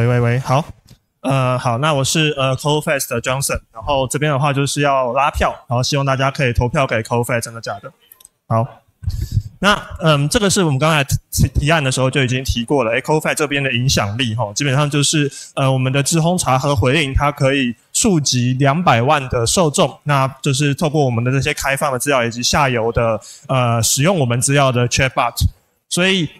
喂喂喂，好，呃，好，那我是呃，CoFast 的 Johnson，然后这边的话就是要拉票，然后希望大家可以投票给 CoFast，真的假的？好，那嗯，这个是我们刚才提提案的时候就已经提过了，CoFast 这边的影响力哈，基本上就是呃，我们的知乎茶和回应，它可以触及两百万的受众，那就是透过我们的这些开放的资料以及下游的呃，使用我们资料的 Chatbot，所以。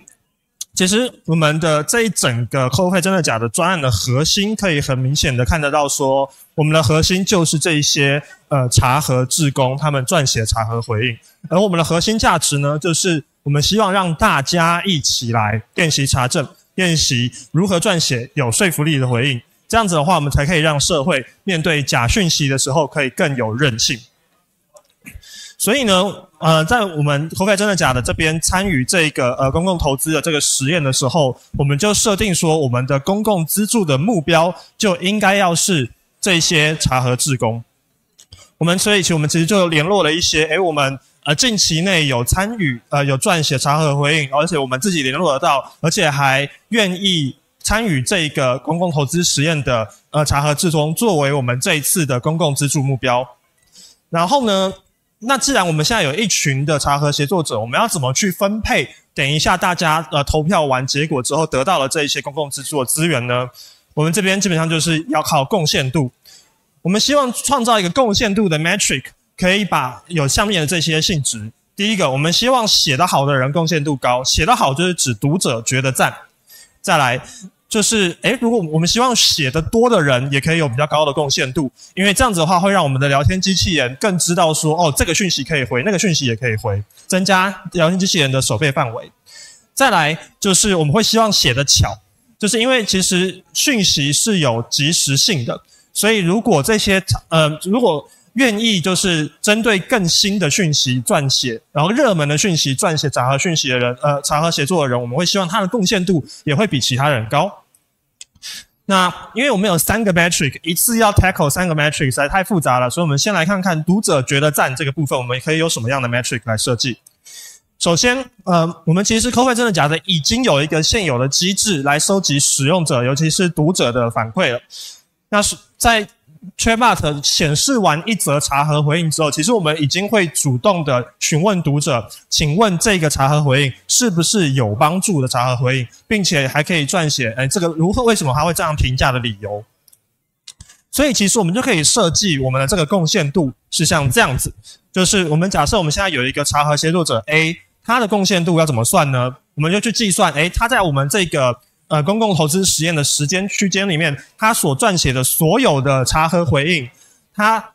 其实我们的这一整个扣费真的假”的专案的核心，可以很明显的看得到，说我们的核心就是这一些呃查核志工他们撰写查核回应，而我们的核心价值呢，就是我们希望让大家一起来练习查证，练习如何撰写有说服力的回应，这样子的话，我们才可以让社会面对假讯息的时候，可以更有韧性。所以呢，呃，在我们“投给真的假的”这边参与这个呃公共投资的这个实验的时候，我们就设定说，我们的公共资助的目标就应该要是这些茶和志工。我们所以，其实我们其实就联络了一些，诶，我们呃近期内有参与呃有撰写茶和回应，而且我们自己联络得到，而且还愿意参与这个公共投资实验的呃茶和志工，作为我们这一次的公共资助目标。然后呢？那既然我们现在有一群的茶和协作者，我们要怎么去分配？等一下大家呃投票完结果之后，得到了这一些公共资助的资源呢？我们这边基本上就是要靠贡献度。我们希望创造一个贡献度的 metric，可以把有下面的这些性质：第一个，我们希望写得好的人贡献度高，写得好就是指读者觉得赞。再来。就是，诶，如果我们希望写的多的人也可以有比较高的贡献度，因为这样子的话会让我们的聊天机器人更知道说，哦，这个讯息可以回，那个讯息也可以回，增加聊天机器人的守备范围。再来就是我们会希望写的巧，就是因为其实讯息是有及时性的，所以如果这些，呃，如果。愿意就是针对更新的讯息撰写，然后热门的讯息撰写、杂合讯息的人，呃，杂合协作的人，我们会希望他的贡献度也会比其他人高。那因为我们有三个 metric，一次要 tackle 三个 metric 实在太复杂了，所以我们先来看看读者觉得赞这个部分，我们可以有什么样的 metric 来设计。首先，呃，我们其实 c o e y 真的假的已经有一个现有的机制来收集使用者，尤其是读者的反馈了。那是在。Chatbot 显示完一则查核回应之后，其实我们已经会主动的询问读者，请问这个查核回应是不是有帮助的查核回应，并且还可以撰写，哎，这个如何、为什么他会这样评价的理由。所以其实我们就可以设计我们的这个贡献度是像这样子，就是我们假设我们现在有一个查核协助者 A，他的贡献度要怎么算呢？我们就去计算，哎，他在我们这个。呃，公共投资实验的时间区间里面，他所撰写的所有的茶核回应，他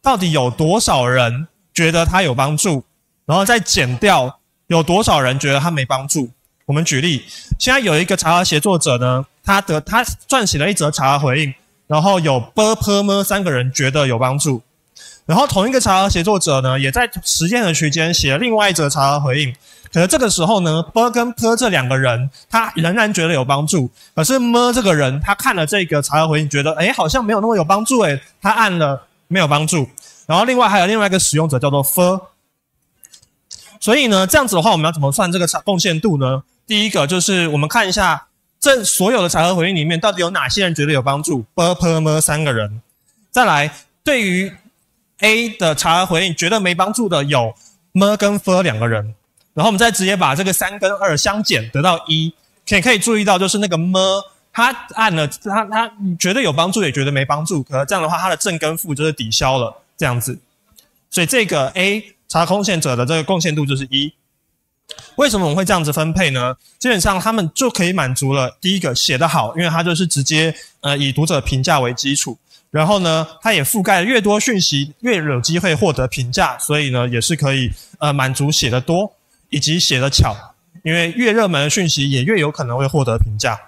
到底有多少人觉得他有帮助？然后再减掉有多少人觉得他没帮助？我们举例，现在有一个茶核协作者呢，他的他撰写了一则茶核回应，然后有 b e p e e r 三个人觉得有帮助。然后同一个茶盒协作者呢，也在实践的区间写了另外一则茶盒回应。可是这个时候呢，B 跟 P 这两个人，他仍然觉得有帮助。可是 M 这个人，他看了这个茶盒回应，觉得哎，好像没有那么有帮助哎，他按了没有帮助。然后另外还有另外一个使用者叫做 F。所以呢，这样子的话，我们要怎么算这个贡献度呢？第一个就是我们看一下这所有的茶盒回应里面，到底有哪些人觉得有帮助？B、P、M 三个人。再来，对于 A 的查核回应觉得没帮助的有么跟 f 两个人，然后我们再直接把这个三跟二相减得到一，可可以注意到就是那个么，他按了他他觉得有帮助也觉得没帮助，可能这样的话他的正跟负就是抵消了这样子，所以这个 A 查贡线者的这个贡献度就是一，为什么我们会这样子分配呢？基本上他们就可以满足了第一个写的好，因为他就是直接呃以读者评价为基础。然后呢，它也覆盖越多讯息，越有机会获得评价，所以呢，也是可以呃满足写的多以及写的巧，因为越热门的讯息也越有可能会获得评价。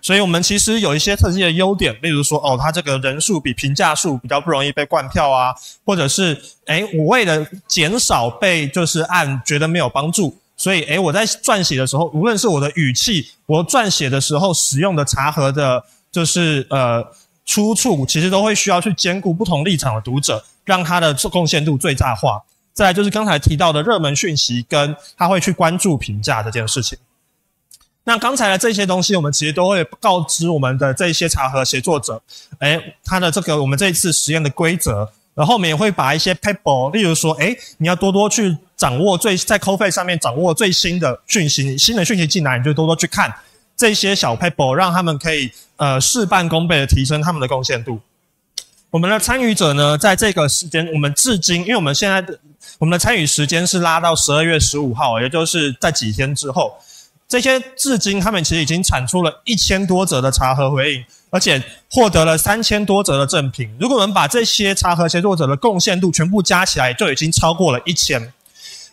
所以我们其实有一些特技的优点，例如说哦，它这个人数比评价数比较不容易被灌票啊，或者是诶，我为了减少被就是按觉得没有帮助，所以诶，我在撰写的时候，无论是我的语气，我撰写的时候使用的茶盒的，就是呃。出处其实都会需要去兼顾不同立场的读者，让他的贡献度最大化。再就是刚才提到的热门讯息，跟他会去关注评价这件事情。那刚才的这些东西，我们其实都会告知我们的这些茶盒协作者，哎，他的这个我们这一次实验的规则。然后我们也会把一些 p a p l e 例如说，哎，你要多多去掌握最在 cofe 上面掌握最新的讯息，新的讯息进来你就多多去看。这些小 p a p e r 让他们可以呃事半功倍的提升他们的贡献度。我们的参与者呢，在这个时间，我们至今，因为我们现在的我们的参与时间是拉到十二月十五号，也就是在几天之后，这些至今他们其实已经产出了一千多则的茶盒回应，而且获得了三千多则的赠品。如果我们把这些茶盒协作者的贡献度全部加起来，就已经超过了一千。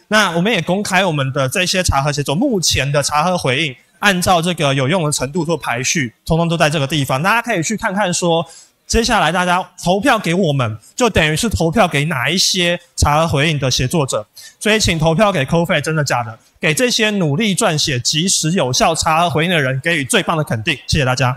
那我们也公开我们的这些茶盒协作目前的茶盒回应。按照这个有用的程度做排序，通通都在这个地方。大家可以去看看说，接下来大家投票给我们，就等于是投票给哪一些查核回应的协作者。所以，请投票给 c o f e 真的假的？给这些努力撰写、及时有效查核回应的人，给予最棒的肯定。谢谢大家。